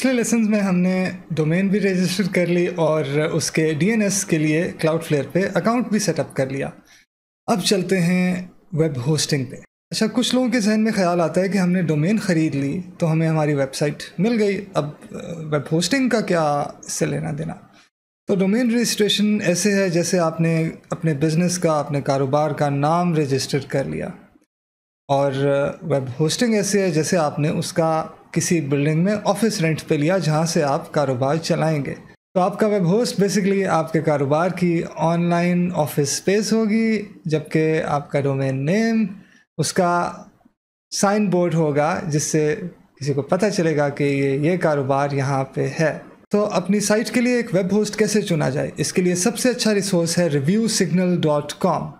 पिछले लेसन में हमने डोमेन भी रजिस्टर कर ली और उसके डीएनएस के लिए क्लाउड फ्लेयर पर अकाउंट भी सेटअप कर लिया अब चलते हैं वेब होस्टिंग पे अच्छा कुछ लोगों के जहन में ख्याल आता है कि हमने डोमेन ख़रीद ली तो हमें हमारी वेबसाइट मिल गई अब वेब होस्टिंग का क्या इससे लेना देना तो डोमेन रजिस्ट्रेशन ऐसे है जैसे आपने अपने बिज़नेस का अपने कारोबार का नाम रजिस्टर कर लिया और वेब होस्टिंग ऐसी है जैसे आपने उसका किसी बिल्डिंग में ऑफिस रेंट पे लिया जहाँ से आप कारोबार चलाएंगे तो आपका वेब होस्ट बेसिकली आपके कारोबार की ऑनलाइन ऑफिस स्पेस होगी जबकि आपका डोमेन नेम उसका साइन बोर्ड होगा जिससे किसी को पता चलेगा कि ये ये कारोबार यहाँ पे है तो अपनी साइट के लिए एक वेब होस्ट कैसे चुना जाए इसके लिए सबसे अच्छा रिसोर्स है रिव्यू सिग्नल डॉट कॉम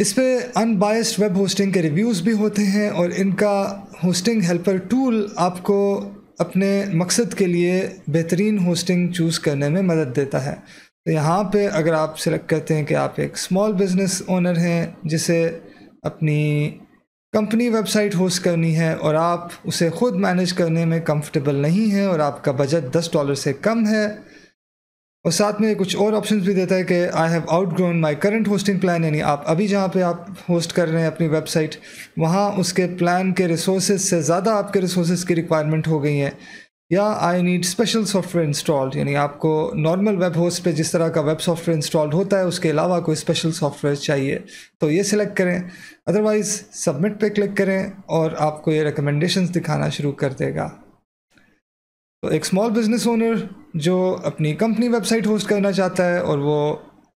इस पर अनबायस्ड वेब होस्टिंग के रिव्यूज़ भी होते हैं और इनका होस्टिंग हेल्पर टूल आपको अपने मकसद के लिए बेहतरीन होस्टिंग चूज़ करने में मदद देता है तो यहाँ पे अगर आप सिलेक्ट करते हैं कि आप एक स्मॉल बिजनेस ओनर हैं जिसे अपनी कंपनी वेबसाइट होस्ट करनी है और आप उसे ख़ुद मैनेज करने में कंफर्टेबल नहीं हैं और आपका बजट दस डॉलर से कम है और साथ में कुछ और ऑप्शंस भी देता है कि I have outgrown my current hosting plan यानी आप अभी जहाँ पे आप होस्ट कर रहे हैं अपनी वेबसाइट वहाँ उसके प्लान के रिसोर्स से ज़्यादा आपके रिसोर्सेज की रिक्वायरमेंट हो गई हैं या I need special software installed यानी आपको नॉर्मल वेब होस्ट पे जिस तरह का वेब सॉफ्टवेयर इंस्टॉल्ड होता है उसके अलावा कोई स्पेशल सॉफ्टवेयर चाहिए तो ये सिलेक्ट करें अदरवाइज़ सबमिट पे क्लिक करें और आपको ये रिकमेंडेशंस दिखाना शुरू कर देगा तो एक स्मॉल बिजनेस ओनर जो अपनी कंपनी वेबसाइट होस्ट करना चाहता है और वो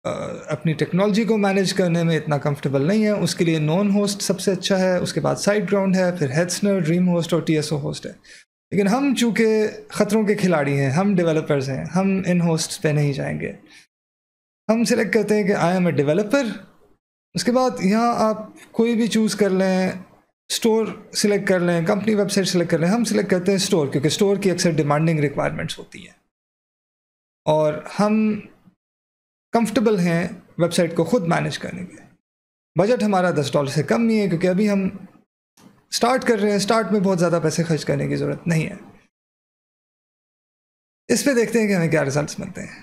अपनी टेक्नोलॉजी को मैनेज करने में इतना कंफर्टेबल नहीं है उसके लिए नॉन होस्ट सबसे अच्छा है उसके बाद साइड ग्राउंड है फिर हेड्सनर ड्रीम होस्ट और टी होस्ट है लेकिन हम चूँकि ख़तरों के खिलाड़ी हैं हम डेवलपर्स हैं हम इन होस्ट पे नहीं जाएंगे हम सिलेक्ट करते हैं कि आई एम ए डेवलपर उसके बाद यहाँ आप कोई भी चूज़ कर लें स्टोर सिलेक्ट कर लें कंपनी वेबसाइट सिलेक्ट कर लें हम सिलेक्ट करते हैं स्टोर क्योंकि स्टोर की अक्सर डिमांडिंग रिक्वायरमेंट्स होती हैं और हम कंफर्टेबल हैं वेबसाइट को खुद मैनेज करने के बजट हमारा दस डॉलर से कम नहीं है क्योंकि अभी हम स्टार्ट कर रहे हैं स्टार्ट में बहुत ज़्यादा पैसे खर्च करने की ज़रूरत नहीं है इस पर देखते हैं कि हमें क्या रिजल्ट मिलते हैं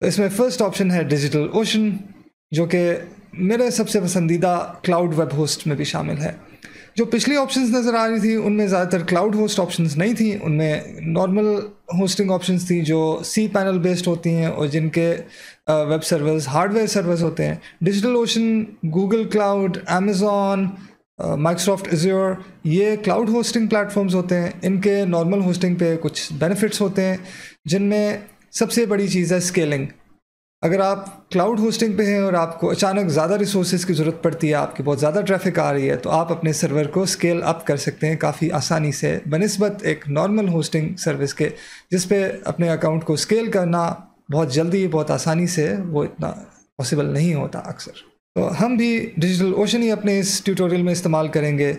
तो इसमें फर्स्ट ऑप्शन है डिजिटल ओशन जो कि मेरे सबसे पसंदीदा क्लाउड वेब होस्ट में भी शामिल है जो पिछली ऑप्शंस नज़र आ रही थी उनमें ज़्यादातर क्लाउड होस्ट ऑप्शंस नहीं थी उनमें नॉर्मल होस्टिंग ऑप्शंस थी जो सी पैनल बेस्ड होती हैं और जिनके वेब सर्वर्स हार्डवेयर सर्वर्स होते हैं Digital Ocean Google Cloud Amazon Microsoft Azure ये क्लाउड होस्टिंग प्लेटफॉर्म्स होते हैं इनके नॉर्मल होस्टिंग पे कुछ बेनिफिट्स होते हैं जिनमें सबसे बड़ी चीज़ है स्केलिंग अगर आप क्लाउड होस्टिंग पे हैं और आपको अचानक ज़्यादा रिसोर्सेज की ज़रूरत पड़ती है आपके बहुत ज़्यादा ट्रैफिक आ रही है तो आप अपने सर्वर को स्केल अप कर सकते हैं काफ़ी आसानी से बनस्बत एक नॉर्मल होस्टिंग सर्विस के जिस पे अपने अकाउंट को स्केल करना बहुत जल्दी बहुत आसानी से वो इतना पॉसिबल नहीं होता अक्सर तो हम भी डिजिटल ओशन ही अपने इस ट्यूटोरियल में इस्तेमाल करेंगे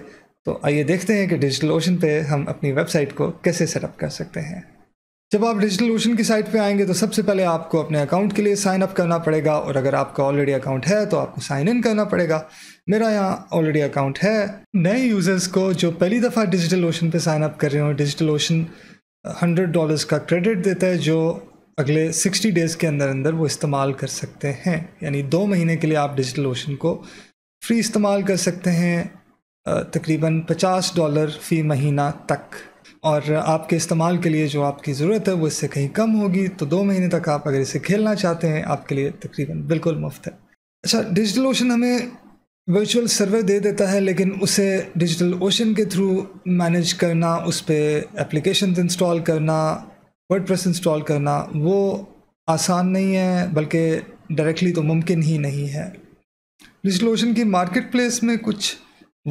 तो आइए देखते हैं कि डिजिटल ओशन पे हम अपनी वेबसाइट को कैसे सेटअप कर सकते हैं जब आप डिजिटल ओशन की साइट पे आएंगे तो सबसे पहले आपको अपने अकाउंट के लिए साइन अप करना पड़ेगा और अगर आपका ऑलरेडी अकाउंट है तो आपको साइन इन करना पड़ेगा मेरा यहाँ ऑलरेडी अकाउंट है नए यूज़र्स को जो पहली दफ़ा डिजिटल ओशन पे साइन अप कर रहे हो डिजिटल ओशन हंड्रेड डॉलर्स का क्रेडिट देता है जो अगले सिक्सटी डेज़ के अंदर अंदर वो इस्तेमाल कर सकते हैं यानी दो महीने के लिए आप डिजिटल ओशन को फ्री इस्तेमाल कर सकते हैं तकरीबन पचास डॉलर फ़ी महीना तक और आपके इस्तेमाल के लिए जो आपकी ज़रूरत है वो इससे कहीं कम होगी तो दो महीने तक आप अगर इसे खेलना चाहते हैं आपके लिए तकरीबन बिल्कुल मुफ्त है अच्छा डिजिटल ओशन हमें वर्चुअल सर्वर दे देता है लेकिन उसे डिजिटल ओशन के थ्रू मैनेज करना उस पर एप्लीकेशन इंस्टॉल करना वर्ड इंस्टॉल करना वो आसान नहीं है बल्कि डायरेक्टली तो मुमकिन ही नहीं है डिजिटल ओशन की मार्केट प्लेस में कुछ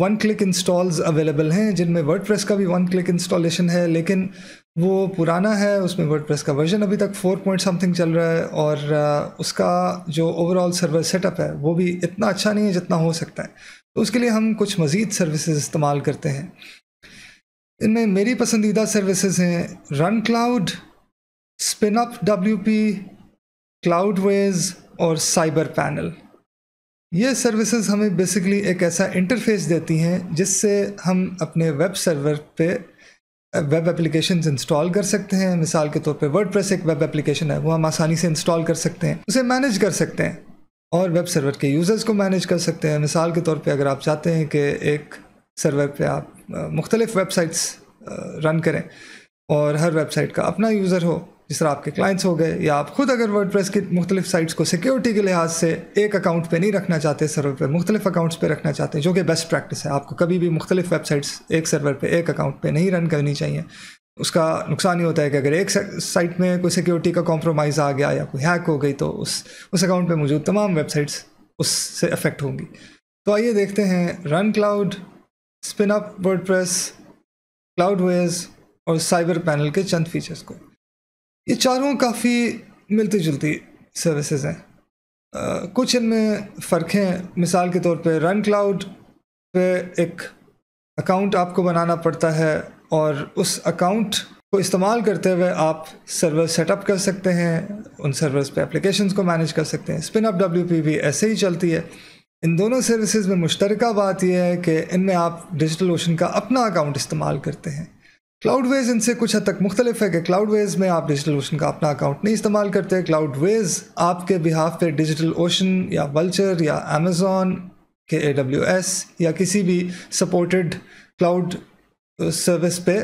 वन क्लिक इंस्टॉल्स अवेलेबल हैं जिनमें प्रेस का भी वन क्लिक इंस्टॉलेशन है लेकिन वो पुराना है उसमें प्रेस का वर्जन अभी तक फोर पॉइंट समथिंग चल रहा है और uh, उसका जो ओवरऑल सर्वर सेटअप है वो भी इतना अच्छा नहीं है जितना हो सकता है तो उसके लिए हम कुछ मज़ीद सर्विसेज इस्तेमाल करते हैं इनमें मेरी पसंदीदा सर्विसेज हैं run RunCloud SpinUp W P Cloudways और साइबर पैनल ये सर्विसेज हमें बेसिकली एक ऐसा इंटरफेस देती हैं जिससे हम अपने वेब सर्वर पे वेब एप्लीकेशन इंस्टॉल कर सकते हैं मिसाल के तौर पे वर्ड एक वेब एप्लीकेशन है वो हम आसानी से इंस्टॉल कर सकते हैं उसे मैनेज कर सकते हैं और वेब सर्वर के यूज़र्स को मैनेज कर सकते हैं मिसाल के तौर पे अगर आप चाहते हैं कि एक सर्वर पे आप मुख्तलिफ़ वेबसाइट्स रन करें और हर वेबसाइट का अपना यूज़र हो जिस तरह आपके क्लाइंट्स हो गए या आप खुद अगर वर्ड की मुख्तलिफ साइट्स को सिक्योरिटी के लिहाज से एक अकाउंट पे नहीं रखना चाहते सर्वर पर मुख्तलिफ अकाउंट्स पे रखना चाहते हैं जो कि बेस्ट प्रैक्टिस है आपको कभी भी मुख्तलिफ वेबसाइट्स एक सर्वर पे एक अकाउंट पे नहीं रन करनी चाहिए उसका नुकसान ही होता है कि अगर एक साइट में कोई सिक्योरिटी का कॉम्प्रोमाइज़ आ गया या कोई हैक हो गई तो उस उस अकाउंट पर मौजूद तमाम वेबसाइट्स उससे अफेक्ट होंगी तो आइए देखते हैं run RunCloud SpinUp WordPress Cloudways और साइबर पैनल के चंद फीचर्स को ये चारों काफ़ी मिलती जुलती सर्विसेज हैं कुछ इनमें फ़र्क हैं मिसाल के तौर पे रन क्लाउड पे एक अकाउंट आपको बनाना पड़ता है और उस अकाउंट को इस्तेमाल करते हुए आप सर्वर सेटअप कर सकते हैं उन सर्वर्स पे एप्लीकेशन को मैनेज कर सकते हैं स्पिन अप डब्ल्यू भी ऐसे ही चलती है इन दोनों सर्विसेज में मुश्तरक बात यह है कि इनमें आप डिजिटल ओशन का अपना अकाउंट इस्तेमाल करते हैं क्लाउडवेज इनसे कुछ हद तक मुख्तलिफ है कि क्लाउडवेज में आप डिजिटल ओशन का अपना अकाउंट नहीं इस्तेमाल करते क्लाउडवेज आपके बिहाफ पे डिजिटल ओशन या वल्चर या अमेज़ोन के ए डब्ल्यू एस या किसी भी सपोर्टेड क्लाउड सर्विस पे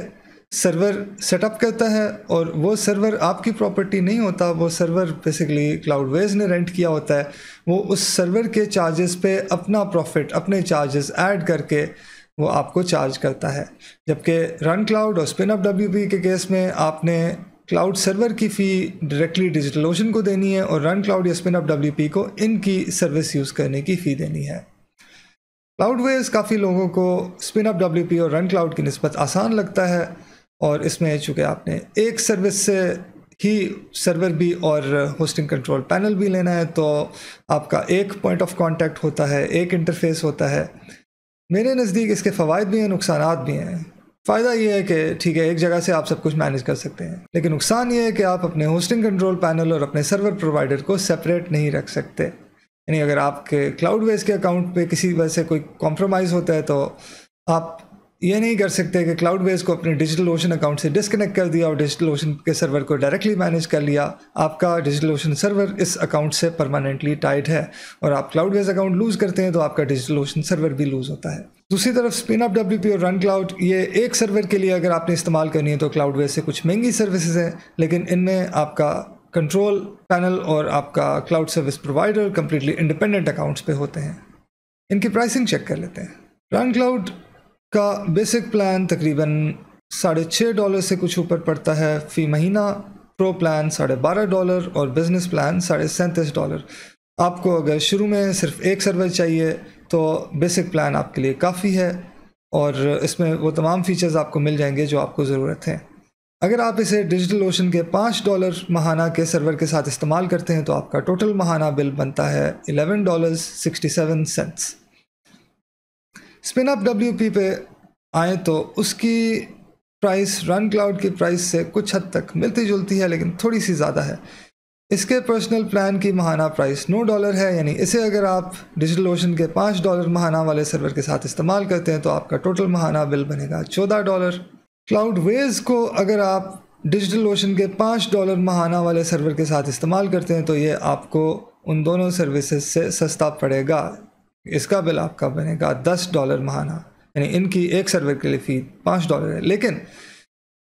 सर्वर सेटअप करता है और वो सर्वर आपकी प्रॉपर्टी नहीं होता वो सर्वर बेसिकली क्लाउडवेज ने रेंट किया होता है वो उस सर्वर के चार्जेस पे अपना प्रॉफिट अपने चार्जेस ऐड करके वो आपको चार्ज करता है जबकि रन क्लाउड और स्पिन अप डब्ल्यू के केस में आपने क्लाउड सर्वर की फ़ी डायरेक्टली डिजिटल ओशन को देनी है और रन क्लाउड या स्पिन अप डब्ल्यू को इनकी सर्विस यूज़ करने की फ़ी देनी है क्लाउडवेज काफ़ी लोगों को स्पिन अप डब्ल्यू और रन क्लाउड की नस्बत आसान लगता है और इसमें चूँकि आपने एक सर्विस से ही सर्वर भी और होस्टिंग कंट्रोल पैनल भी लेना है तो आपका एक पॉइंट ऑफ कांटेक्ट होता है एक इंटरफेस होता है मेरे नज़दीक इसके फ़वाद भी हैं नुकसान भी हैं फ़ायदा ये है कि ठीक है एक जगह से आप सब कुछ मैनेज कर सकते हैं लेकिन नुकसान ये है कि आप अपने होस्टिंग कंट्रोल पैनल और अपने सर्वर प्रोवाइडर को सेपरेट नहीं रख सकते यानी अगर आपके क्लाउड वेज के अकाउंट पे किसी वजह से कोई कॉम्प्रोमाइज़ होता है तो आप ये नहीं कर सकते कि क्लाउड बेस को अपने डिजिटल ओशन अकाउंट से डिस्कनेक्ट कर दिया और डिजिटल ओशन के सर्वर को डायरेक्टली मैनेज कर लिया आपका डिजिटल ओशन सर्वर इस अकाउंट से परमानेंटली टाइट है और आप क्लाउड बेस अकाउंट लूज़ करते हैं तो आपका डिजिटल ओशन सर्वर भी लूज़ होता है दूसरी तरफ स्पिन अप डब्ल्यू और रन क्लाउड ये एक सर्वर के लिए अगर आपने इस्तेमाल करनी है तो क्लाउड बेस से कुछ महंगी सर्विसेज हैं लेकिन इनमें आपका कंट्रोल पैनल और आपका cloud service provider completely independent accounts पे होते हैं इनकी प्राइसिंग चेक कर लेते हैं रन क्लाउड का बेसिक प्लान तकरीबन साढ़े छः डॉलर से कुछ ऊपर पड़ता है फ़ी महीना प्रो प्लान साढ़े बारह डॉलर और बिज़नेस प्लान साढ़े सैंतीस डॉलर आपको अगर शुरू में सिर्फ एक सर्वर चाहिए तो बेसिक प्लान आपके लिए काफ़ी है और इसमें वो तमाम फीचर्स आपको मिल जाएंगे जो आपको ज़रूरत है अगर आप इसे डिजिटल ओशन के पाँच डॉलर महाना के सर्वर के साथ इस्तेमाल करते हैं तो आपका टोटल महाना बिल बनता है eleven dollar sixty seven cents spin up W P पे आए तो उसकी प्राइस रन क्लाउड की प्राइस से कुछ हद तक मिलती जुलती है लेकिन थोड़ी सी ज़्यादा है इसके पर्सनल प्लान की महाना प्राइस नौ डॉलर है यानी इसे अगर आप डिजिटल ओशन के पाँच डॉलर महाना वाले सर्वर के साथ इस्तेमाल करते हैं तो आपका टोटल महाना बिल बनेगा चौदह डॉलर क्लाउड वेज को अगर आप डिजिटल ओशन के पाँच डॉलर महाना वाले सर्वर के साथ इस्तेमाल करते हैं तो ये आपको उन दोनों सर्विसेज से सस्ता पड़ेगा इसका बिल आपका बनेगा दस डॉलर महाना यानी इनकी एक सर्वर के लिए फ़ी पाँच डॉलर है लेकिन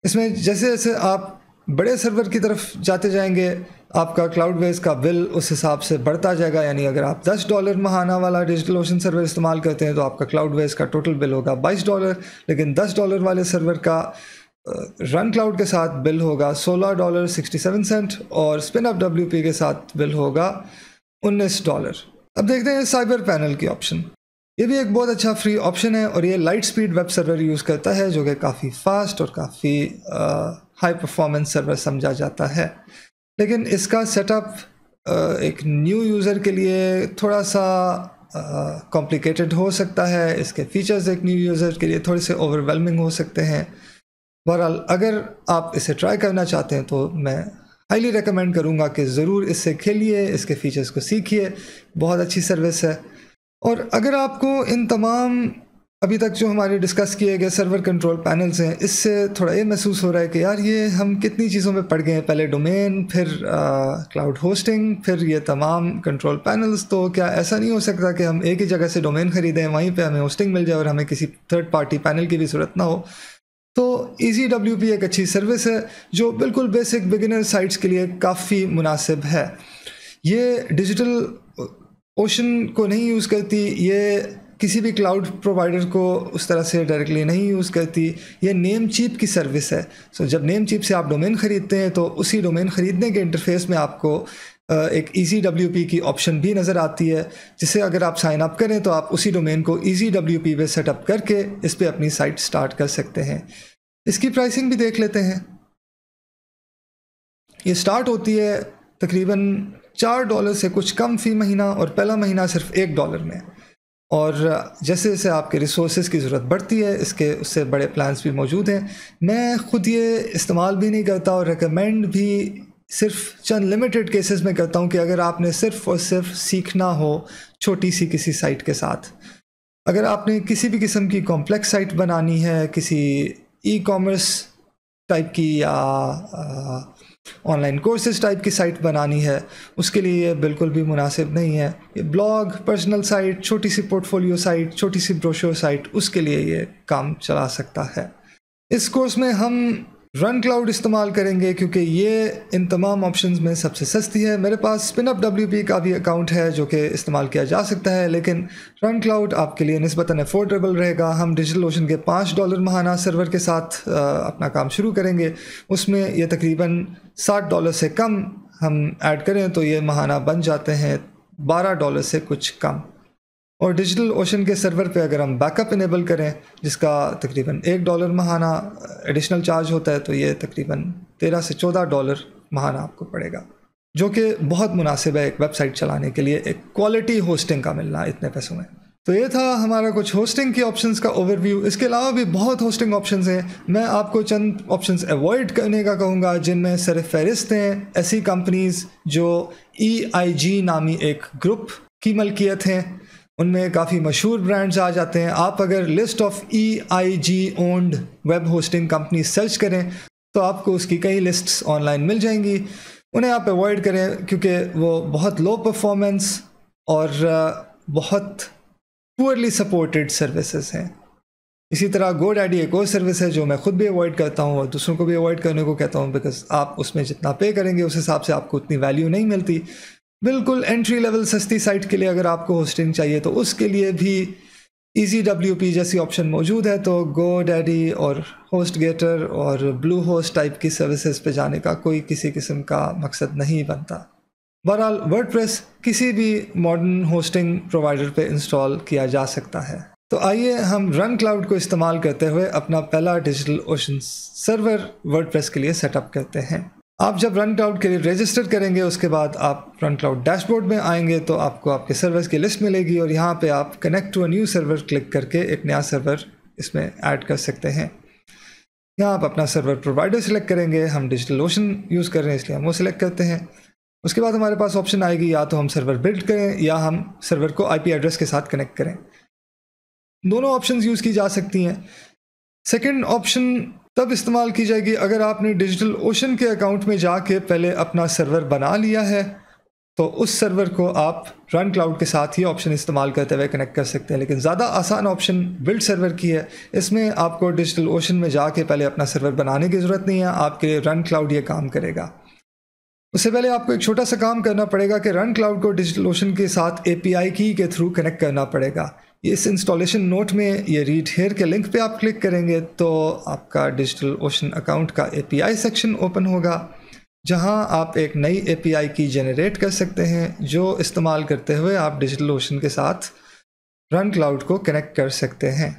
इसमें जैसे जैसे आप बड़े सर्वर की तरफ जाते जाएंगे आपका क्लाउड बेस का बिल उस हिसाब से बढ़ता जाएगा यानी अगर आप 10 डॉलर महाना वाला डिजिटल ओशन सर्वर इस्तेमाल करते हैं तो आपका क्लाउड बेस का टोटल बिल होगा 22 डॉलर लेकिन 10 डॉलर वाले सर्वर का रन क्लाउड के साथ बिल होगा 16 डॉलर 67 सेंट और स्पिन अप डब्ल्यू के साथ बिल होगा उन्नीस डॉलर अब देखते हैं साइबर पैनल की ऑप्शन ये भी एक बहुत अच्छा फ्री ऑप्शन है और ये LiteSpeed web server use करता है जो कि काफ़ी फास्ट और काफ़ी हाई परफॉर्मेंस सर्वर समझा जाता है लेकिन इसका सेटअप एक न्यू यूज़र के लिए थोड़ा सा कॉम्प्लिकेटेड हो सकता है इसके फीचर्स एक न्यू यूज़र के लिए थोड़े से ओवरवेलमिंग हो सकते हैं बहरहाल अगर आप इसे ट्राई करना चाहते हैं तो मैं हाईली रिकमेंड करूँगा कि ज़रूर इससे खेलिए इसके फीचर्स को सीखिए बहुत अच्छी सर्विस है और अगर आपको इन तमाम अभी तक जो हमारे डिस्कस किए गए सर्वर कंट्रोल पैनल्स हैं इससे थोड़ा ये महसूस हो रहा है कि यार ये हम कितनी चीज़ों में पड़ गए हैं पहले डोमेन फिर क्लाउड होस्टिंग फिर ये तमाम कंट्रोल पैनल्स तो क्या ऐसा नहीं हो सकता कि हम एक ही जगह से डोमेन ख़रीदें वहीं पे हमें होस्टिंग मिल जाए और हमें किसी थर्ड पार्टी पैनल की भी ज़रूरत ना हो तो ईजी डब्ल्यू पी एक अच्छी सर्विस है जो बिल्कुल बेसिक बिगिनर साइट्स के लिए काफ़ी मुनासिब है ये डिजिटल ओशन को नहीं यूज़ करती ये किसी भी क्लाउड प्रोवाइडर को उस तरह से डायरेक्टली नहीं यूज़ करती ये नेम चीप की सर्विस है सो so, जब नेम चीप से आप डोमेन ख़रीदते हैं तो उसी डोमेन ख़रीदने के इंटरफेस में आपको एक ई e की ऑप्शन भी नज़र आती है जिसे अगर आप साइन अप करें तो आप उसी डोमेन को ई डब्ल्यू पी पर सेटअप करके इस पर अपनी साइट स्टार्ट कर सकते हैं इसकी प्राइसिंग भी देख लेते हैं ये स्टार्ट होती है तकरीबन चार डॉलर से कुछ कम फ़ी महीना और पहला महीना सिर्फ एक डॉलर में और जैसे जैसे आपके रिसोर्स की ज़रूरत बढ़ती है इसके उससे बड़े प्लान्स भी मौजूद हैं मैं ख़ुद ये इस्तेमाल भी नहीं करता और रिकमेंड भी सिर्फ चंद लिमिटेड केसेस में करता हूँ कि अगर आपने सिर्फ और सिर्फ सीखना हो छोटी सी किसी साइट के साथ अगर आपने किसी भी किस्म की कॉम्प्लेक्स साइट बनानी है किसी ई कॉमर्स टाइप की या ऑनलाइन कोर्सेज टाइप की साइट बनानी है उसके लिए ये बिल्कुल भी मुनासिब नहीं है ये ब्लॉग पर्सनल साइट छोटी सी पोर्टफोलियो साइट छोटी सी ब्रोशर साइट उसके लिए ये काम चला सकता है इस कोर्स में हम रन क्लाउड इस्तेमाल करेंगे क्योंकि ये इन तमाम ऑप्शंस में सबसे सस्ती है मेरे पास स्पिन अप डब्ल्यू का भी अकाउंट है जो कि इस्तेमाल किया जा सकता है लेकिन रन क्लाउड आपके लिए नस्बता अफोर्डेबल रहेगा हम डिजिटल ओशन के पाँच डॉलर महाना सर्वर के साथ अपना काम शुरू करेंगे उसमें यह तकरीबन साठ डॉलर से कम हम ऐड करें तो ये महाना बन जाते हैं बारह डॉलर से कुछ कम और डिजिटल ओशन के सर्वर पे अगर हम बैकअप इनेबल करें जिसका तकरीबन एक डॉलर महाना एडिशनल चार्ज होता है तो ये तकरीबन तेरह से चौदह डॉलर महाना आपको पड़ेगा जो कि बहुत मुनासिब है एक वेबसाइट चलाने के लिए एक क्वालिटी होस्टिंग का मिलना इतने पैसों में तो ये था हमारा कुछ होस्टिंग के ऑप्शंस का ओवरव्यू इसके अलावा भी बहुत होस्टिंग ऑप्शंस हैं मैं आपको चंद ऑप्शंस अवॉइड करने का कहूँगा जिनमें सर फहरिस्त हैं ऐसी कंपनीज जो ई आई जी नामी एक ग्रुप की मलकियत हैं उनमें काफ़ी मशहूर ब्रांड्स आ जाते हैं आप अगर list of E I G owned web hosting company search करें तो आपको उसकी कई लिस्ट्स ऑनलाइन मिल जाएंगी उन्हें आप अवॉइड करें क्योंकि वो बहुत लो परफॉर्मेंस और बहुत पुअरली सपोर्टेड सर्विसेज हैं इसी तरह गो डैडी एक और सर्विस है जो मैं खुद भी अवॉइड करता हूँ और दूसरों को भी अवॉइड करने को कहता हूँ बिकॉज आप उसमें जितना पे करेंगे उस हिसाब से आपको उतनी वैल्यू नहीं मिलती बिल्कुल एंट्री लेवल सस्ती साइट के लिए अगर आपको होस्टिंग चाहिए तो उसके लिए भी ई डब्ल्यू पी जैसी ऑप्शन मौजूद है तो गो डैडी और होस्ट गेटर और ब्लू होस्ट टाइप की सर्विसेज पे जाने का कोई किसी किस्म का मकसद नहीं बनता बहरहाल वर्ड किसी भी मॉडर्न होस्टिंग प्रोवाइडर पे इंस्टॉल किया जा सकता है तो आइए हम रन क्लाउड को इस्तेमाल करते हुए अपना पहला डिजिटल ओशन सर्वर वर्ड के लिए सेटअप करते हैं आप जब रन क्लाउड के लिए रजिस्टर करेंगे उसके बाद आप रन क्लाउड डैशबोर्ड में आएंगे तो आपको आपके सर्वर्स की लिस्ट मिलेगी और यहाँ पे आप connect to a new server click करके एक नया सर्वर इसमें ऐड कर सकते हैं यहाँ आप अपना सर्वर प्रोवाइडर सेलेक्ट करेंगे हम डिजिटल ओशन यूज़ कर रहे हैं इसलिए हम वो सिलेक्ट करते हैं उसके बाद हमारे पास ऑप्शन आएगी या तो हम सर्वर बिल्ड करें या हम सर्वर को आई एड्रेस के साथ कनेक्ट करें दोनों ऑप्शन यूज़ की जा सकती हैं सेकेंड ऑप्शन तब इस्तेमाल की जाएगी अगर आपने डिजिटल ओशन के अकाउंट में जाके पहले अपना सर्वर बना लिया है तो उस सर्वर को आप रन क्लाउड के साथ ही ऑप्शन इस्तेमाल करते हुए कनेक्ट कर सकते हैं लेकिन ज़्यादा आसान ऑप्शन बिल्ड सर्वर की है इसमें आपको डिजिटल ओशन में जाके पहले अपना सर्वर बनाने की ज़रूरत नहीं है आपके लिए रन क्लाउड ये काम करेगा उससे पहले आपको एक छोटा सा काम करना पड़ेगा कि रन क्लाउड को डिजिटल ओशन के साथ ए की के थ्रू कनेक्ट करना पड़ेगा इस इंस्टॉलेशन नोट में ये रीड हेयर के लिंक पे आप क्लिक करेंगे तो आपका डिजिटल ओशन अकाउंट का एपीआई सेक्शन ओपन होगा जहां आप एक नई एपीआई की जनरेट कर सकते हैं जो इस्तेमाल करते हुए आप डिजिटल ओशन के साथ रन क्लाउड को कनेक्ट कर सकते हैं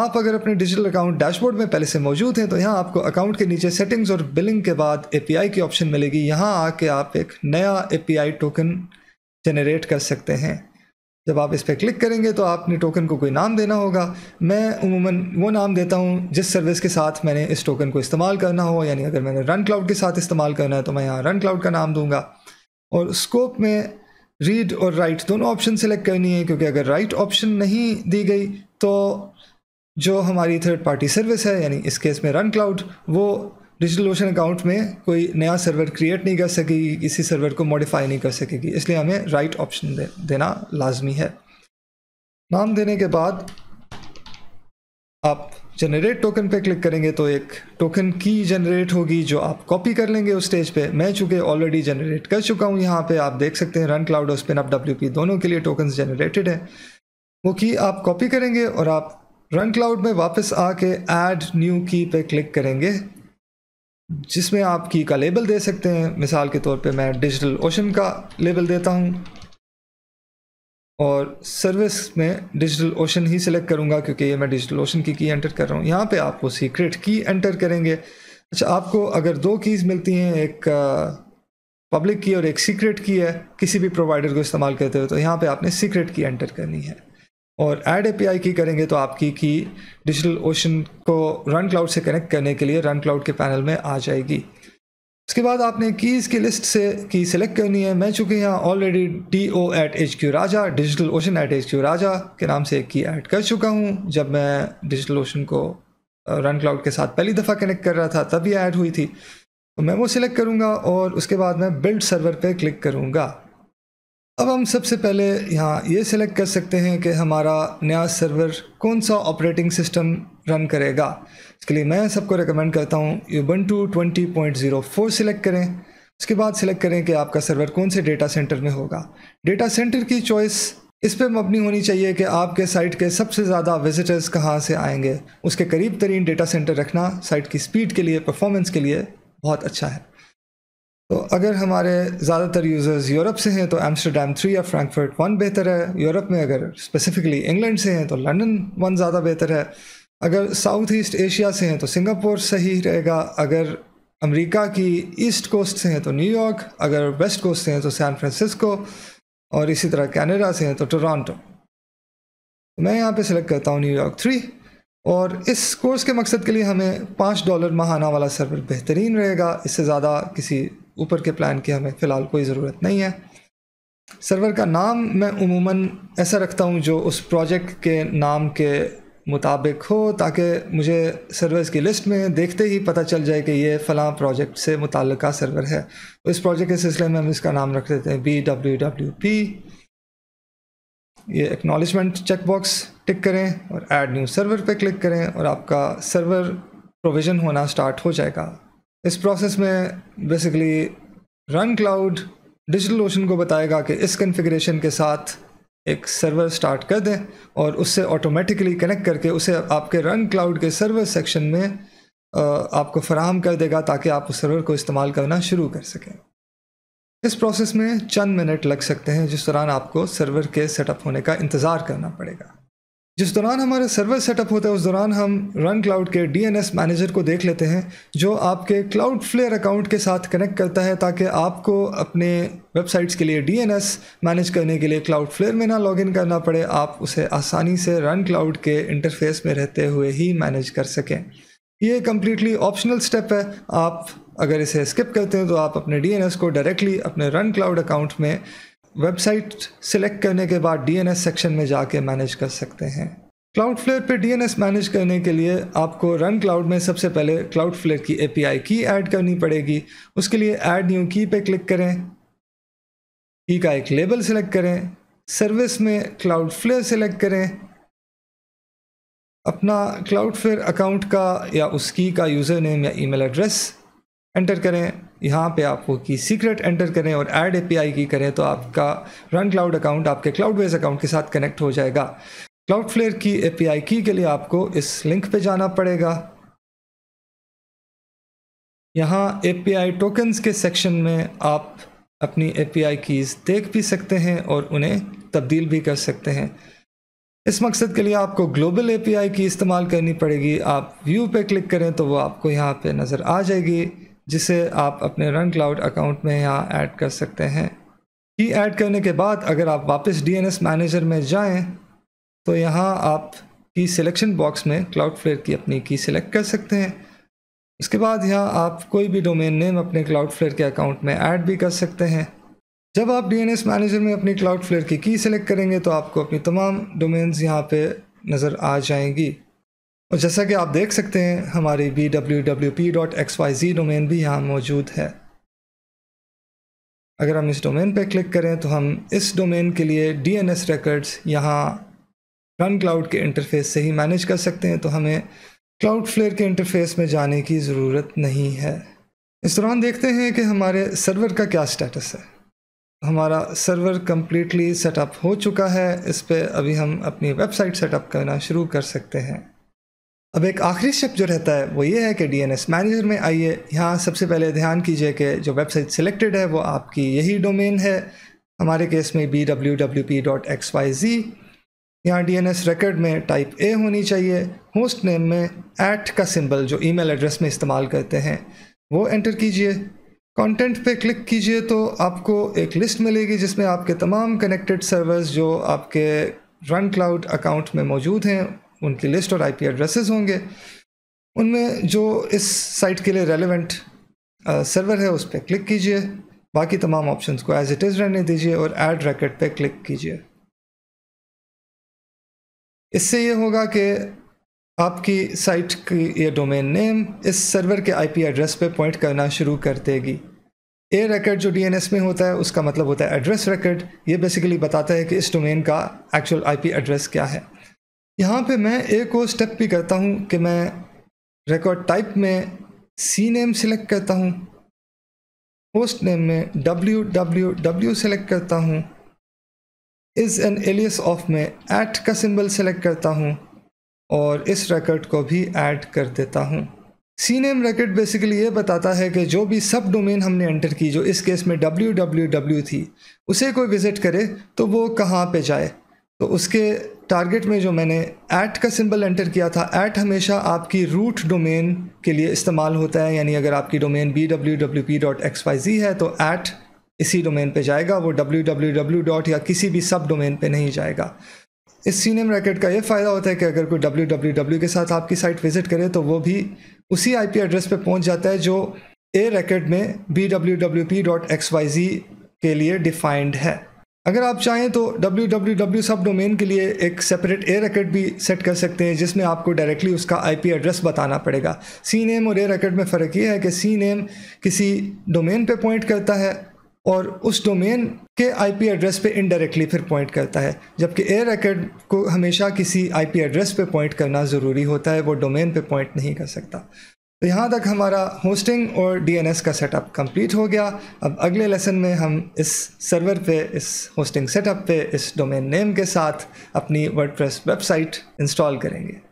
आप अगर अपने डिजिटल अकाउंट डैशबोर्ड में पहले से मौजूद हैं तो यहाँ आपको अकाउंट के नीचे सेटिंग्स और बिलिंग के बाद ए की ऑप्शन मिलेगी यहाँ आके आप एक नया ए टोकन जनरेट कर सकते हैं जब आप इस पर क्लिक करेंगे तो आपने टोकन को कोई नाम देना होगा मैं उमूमन वो नाम देता हूँ जिस सर्विस के साथ मैंने इस टोकन को इस्तेमाल करना हो यानी अगर मैंने रन क्लाउड के साथ इस्तेमाल करना है तो मैं यहाँ रन क्लाउड का नाम दूंगा और स्कोप में रीड और राइट दोनों ऑप्शन सेलेक्ट करनी है क्योंकि अगर राइट ऑप्शन नहीं दी गई तो जो हमारी थर्ड पार्टी सर्विस है यानी इस केस में रन क्लाउड वो डिजिटल ओशन अकाउंट में कोई नया सर्वर क्रिएट नहीं कर सकेगी किसी सर्वर को मॉडिफाई नहीं कर सकेगी इसलिए हमें राइट ऑप्शन दे, देना लाजमी है नाम देने के बाद आप जनरेट टोकन पे क्लिक करेंगे तो एक टोकन की जनरेट होगी जो आप कॉपी कर लेंगे उस स्टेज पे मैं चूँकि ऑलरेडी जनरेट कर चुका हूँ यहाँ पे आप देख सकते हैं रन क्लाउड और स्पिन अप डब्ल्यू दोनों के लिए टोकन जनरेटेड है वो की आप कॉपी करेंगे और आप रन क्लाउड में वापस आके ऐड न्यू की पे क्लिक करेंगे जिसमें आप की का लेबल दे सकते हैं मिसाल के तौर पे मैं डिजिटल ओशन का लेबल देता हूँ और सर्विस में डिजिटल ओशन ही सिलेक्ट करूँगा क्योंकि ये मैं डिजिटल ओशन की की एंटर कर रहा हूँ यहाँ पे आप वो सीक्रेट की एंटर करेंगे अच्छा आपको अगर दो कीज़ मिलती हैं एक पब्लिक की और एक सीक्रेट की है किसी भी प्रोवाइडर को इस्तेमाल करते हुए तो यहाँ पर आपने सीक्रेट की एंटर करनी है और एड एपीआई की करेंगे तो आपकी की डिजिटल ओशन को रन क्लाउड से कनेक्ट करने के लिए रन क्लाउड के पैनल में आ जाएगी उसके बाद आपने कीज़ की लिस्ट से की सिलेक्ट करनी है मैं चूँकि यहाँ already D O at H Q Raja digital ocean at H Q Raja के नाम से एक की ऐड कर चुका हूँ जब मैं डिजिटल ओशन को रन क्लाउड के साथ पहली दफ़ा कनेक्ट कर रहा था तब ये ऐड हुई थी तो मैं वो सिलेक्ट करूँगा और उसके बाद मैं बिल्ड सर्वर पर क्लिक करूँगा अब हम सबसे पहले यहाँ ये सिलेक्ट कर सकते हैं कि हमारा नया सर्वर कौन सा ऑपरेटिंग सिस्टम रन करेगा इसके लिए मैं सबको रिकमेंड करता हूँ यूबंटू फोर सिलेक्ट करें उसके बाद सिलेक्ट करें कि आपका सर्वर कौन से डेटा सेंटर में होगा डेटा सेंटर की चॉइस इस पर मबनी होनी चाहिए कि आपके साइट के सबसे ज़्यादा विजिटर्स कहाँ से आएंगे उसके करीब तरीन डेटा सेंटर रखना साइट की स्पीड के लिए परफॉर्मेंस के लिए बहुत अच्छा है तो अगर हमारे ज़्यादातर यूज़र्स यूरोप से हैं तो एम्स्टरडेम थ्री या फ्रैंकफर्ट वन बेहतर है यूरोप में अगर स्पेसिफिकली इंग्लैंड से हैं तो लंदन वन ज़्यादा बेहतर है अगर साउथ ईस्ट एशिया से हैं तो सिंगापुर सही रहेगा अगर अमेरिका की ईस्ट कोस्ट से हैं तो न्यूयॉर्क अगर वेस्ट कोस्ट से हैं तो सैन फ्रांसिस्को और इसी तरह कैनेडा से हैं तो टोरंटो मैं यहाँ पे सेलेक्ट करता हूँ न्यूयॉर्क थ्री और इस कोर्स के मकसद के लिए हमें पाँच डॉलर माहाना वाला सर्वर बेहतरीन रहेगा इससे ज़्यादा किसी ऊपर के प्लान की हमें फ़िलहाल कोई ज़रूरत नहीं है सर्वर का नाम मैं उमूमन ऐसा रखता हूँ जो उस प्रोजेक्ट के नाम के मुताबिक हो ताकि मुझे सर्वर्स की लिस्ट में देखते ही पता चल जाए कि ये फ़लाँ प्रोजेक्ट से मुतल सर्वर है तो इस प्रोजेक्ट के सिलसिले में हम इसका नाम रख देते हैं बी डब्ल्यू डब्ल्यू पी ये एक्नॉलेजमेंट चेकबॉक्स टिक करें और ऐड न्यू सर्वर पे क्लिक करें और आपका सर्वर प्रोविज़न होना स्टार्ट हो जाएगा इस प्रोसेस में basically run cloud digital ocean को बताएगा कि इस कन्फिग्रेशन के साथ एक सर्वर स्टार्ट कर दें और उससे ऑटोमेटिकली कनेक्ट करके उसे आपके रन क्लाउड के सर्वर सेक्शन में आपको फराहम कर देगा ताकि आप उस सर्वर को इस्तेमाल करना शुरू कर सकें इस प्रोसेस में चंद मिनट लग सकते हैं जिस दौरान आपको सर्वर के सेटअप होने का इंतज़ार करना पड़ेगा जिस दौरान हमारा सर्वर सेटअप होता है उस दौरान हम रन क्लाउड के डीएनएस मैनेजर को देख लेते हैं जो आपके क्लाउड फ्लेयर अकाउंट के साथ कनेक्ट करता है ताकि आपको अपने वेबसाइट्स के लिए डीएनएस मैनेज करने के लिए क्लाउड फ्लेयर में ना लॉगिन करना पड़े आप उसे आसानी से रन क्लाउड के इंटरफेस में रहते हुए ही मैनेज कर सकें ये कम्प्लीटली ऑप्शनल स्टेप है आप अगर इसे स्किप करते हैं तो आप अपने एस को डायरेक्टली अपने रन क्लाउड अकाउंट में वेबसाइट सिलेक्ट करने के बाद डीएनएस सेक्शन में जाके मैनेज कर सकते हैं क्लाउड फ्लेयर पर डीएनएस मैनेज करने के लिए आपको रन क्लाउड में सबसे पहले क्लाउड फ्लेयर की एपीआई की ऐड करनी पड़ेगी उसके लिए ऐड न्यू की पे क्लिक करें की का एक लेबल सिलेक्ट करें सर्विस में क्लाउड फ्लेयर सिलेक्ट करें अपना क्लाउड फ्लेयर अकाउंट का या उसकी का यूज़र नेम या ईमेल एड्रेस एंटर करें यहाँ पे आपको की सीक्रेट एंटर करें और ऐड एपीआई की करें तो आपका रन क्लाउड अकाउंट आपके क्लाउड बेस अकाउंट के साथ कनेक्ट हो जाएगा क्लाउड फ्लेयर की एपीआई की के लिए आपको इस लिंक पे जाना पड़ेगा यहाँ एपीआई टोकन्स के सेक्शन में आप अपनी एपीआई कीज़ देख भी सकते हैं और उन्हें तब्दील भी कर सकते हैं इस मकसद के लिए आपको ग्लोबल एपीआई की इस्तेमाल करनी पड़ेगी आप व्यू पे क्लिक करें तो वो आपको यहाँ पे नज़र आ जाएगी जिसे आप अपने रन क्लाउड अकाउंट में यहाँ ऐड कर सकते हैं की ऐड करने के बाद अगर आप वापस डीएनएस मैनेजर में जाएं तो यहाँ आप की सिलेक्शन बॉक्स में क्लाउड फ्लेयर की अपनी की सिलेक्ट कर सकते हैं उसके बाद यहाँ आप कोई भी डोमेन नेम अपने क्लाउड फ्लेयर के अकाउंट में ऐड भी कर सकते हैं जब आप डी मैनेजर में अपनी क्लाउड फ्लेयर की की सिलेक्ट करेंगे तो आपको अपनी तमाम डोमेन्स यहाँ पर नज़र आ जाएंगी और जैसा कि आप देख सकते हैं हमारी B W W P dot X Y G domain भी यहाँ मौजूद है अगर हम इस डोमेन पर क्लिक करें तो हम इस डोमेन के लिए डी एन एस रिकॉर्ड्स यहाँ रन क्लाउड के इंटरफेस से ही मैनेज कर सकते हैं तो हमें क्लाउड फ्लेयर के इंटरफेस में जाने की ज़रूरत नहीं है इस दौरान देखते हैं कि हमारे सर्वर का क्या स्टेटस है हमारा सर्वर कम्प्लीटली सेटअप हो चुका है इस पर अभी हम अपनी वेबसाइट सेटअप करना शुरू कर सकते हैं अब एक आखिरी स्टेप जो रहता है वो ये है कि डीएनएस मैनेजर में आइए यहाँ सबसे पहले ध्यान कीजिए कि जो वेबसाइट सिलेक्टेड है वो आपकी यही डोमेन है हमारे केस में B W W P dot X Y G यहाँ डी एन एस रिकॉर्ड में टाइप ए होनी चाहिए होस्ट नेम में एट का सिंबल जो ईमेल एड्रेस में इस्तेमाल करते हैं वो एंटर कीजिए कंटेंट पे क्लिक कीजिए तो आपको एक लिस्ट मिलेगी जिसमें आपके तमाम कनेक्टेड सर्वर्स जो आपके रन क्लाउड अकाउंट में मौजूद हैं उनकी लिस्ट और आईपी एड्रेसेस होंगे उनमें जो इस साइट के लिए रेलिवेंट सर्वर uh, है उस पर क्लिक कीजिए बाकी तमाम ऑप्शंस को एज इट इज़ रहने दीजिए और ऐड रैकेट पे क्लिक कीजिए इससे ये होगा कि आपकी साइट की ये डोमेन नेम इस सर्वर के आईपी एड्रेस पे पॉइंट करना शुरू कर देगी ए रैकेट जो डीएनएस में होता है उसका मतलब होता है एड्रेस रैकेट ये बेसिकली बताता है कि इस डोमेन का एक्चुअल आईपी एड्रेस क्या है यहाँ पे मैं एक और स्टेप भी करता हूँ कि मैं रिकॉर्ड टाइप में सी नेम सिलेक्ट करता हूँ होस्ट नेम में डब्ल्यू डब्ल्यू डब्ल्यू सेलेक्ट करता हूँ इज़ एन एलियस ऑफ में एट का सिंबल सेलेक्ट करता हूँ और इस रिकॉर्ड को भी ऐड कर देता हूँ सी नेम रैकेट बेसिकली ये बताता है कि जो भी सब डोमेन हमने एंटर की जो इस केस में डब्ल्यू डब्ल्यू डब्ल्यू थी उसे कोई विज़िट करे तो वो कहाँ पे जाए तो उसके टारगेट में जो मैंने ऐट का सिंबल एंटर किया था ऐट हमेशा आपकी रूट डोमेन के लिए इस्तेमाल होता है यानी अगर आपकी domain B W W P dot X Y G है तो ऐट इसी डोमेन पे जाएगा वो डब्ल्यू डब्ल्यू डब्ल्यू डॉट या किसी भी सब डोमेन पे नहीं जाएगा इस सीनियम रैकेट का ये फ़ायदा होता है कि अगर कोई डब्ल्यू डब्ल्यू डब्ल्यू के साथ आपकी साइट विजिट करे तो वो भी उसी आई पी एड्रेस पर पहुँच जाता है जो ए रैकेट में B W W P dot X Y G के लिए डिफाइंड है अगर आप चाहें तो W W W sub domain के लिए एक सेपरेट ए रैकेट भी सेट कर सकते हैं जिसमें आपको डायरेक्टली उसका आईपी एड्रेस बताना पड़ेगा सी नेम और ए रैकेट में फ़र्क ये है कि सी नेम किसी डोमेन पे पॉइंट करता है और उस डोमेन के आईपी एड्रेस पे इनडायरेक्टली फिर पॉइंट करता है जबकि ए रैकेट को हमेशा किसी पी एड्रेस पर पॉइंट करना ज़रूरी होता है वो डोमेन पर पॉइंट नहीं कर सकता तो यहाँ तक हमारा होस्टिंग और डीएनएस का सेटअप कंप्लीट हो गया अब अगले लेसन में हम इस सर्वर पे इस होस्टिंग सेटअप पे इस डोमेन नेम के साथ अपनी वर्डप्रेस वेबसाइट इंस्टॉल करेंगे